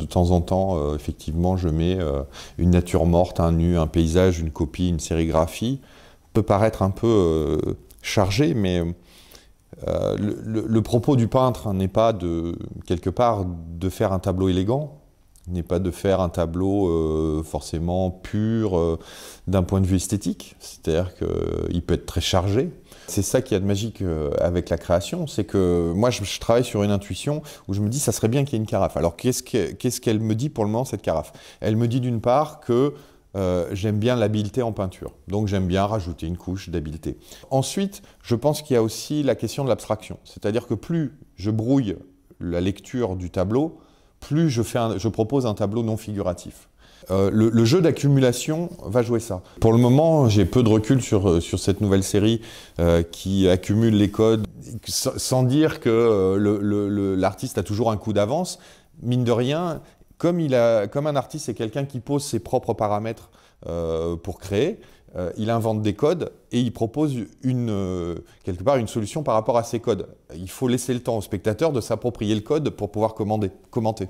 De temps en temps, euh, effectivement, je mets euh, une nature morte, un nu, un paysage, une copie, une sérigraphie. Peut paraître un peu euh, chargé, mais le, propos du peintre n'est pas de quelque part de faire un tableau élégant n'est pas de faire un tableau euh, forcément pur euh, d'un point de vue esthétique, c'est-à-dire qu'il euh, peut être très chargé. C'est ça qui a de magique avec la création, c'est que moi je, travaille sur une intuition où je me dis ça serait bien qu'il y ait une carafe. Alors qu'est-ce qu'elle me dit pour le moment cette carafe Elle me dit d'une part que j'aime bien l'habileté en peinture. Donc j'aime bien rajouter une couche d'habileté. Ensuite, je pense qu'il y a aussi la question de l'abstraction. C'est-à-dire que plus je brouille la lecture du tableau, plus je, fais un, je propose un tableau non figuratif. Euh, le, jeu d'accumulation va jouer ça. Pour le moment, j'ai peu de recul sur, euh, sur cette nouvelle série euh, qui accumule les codes, sans, dire que l'artiste a toujours un coup d'avance. Mine de rien, comme, un artiste, c'est quelqu'un qui pose ses propres paramètres euh, pour créer, euh, il invente des codes et il propose une, euh, quelque part une solution par rapport à ces codes. Il faut laisser le temps au spectateur de s'approprier le code pour pouvoir commenter.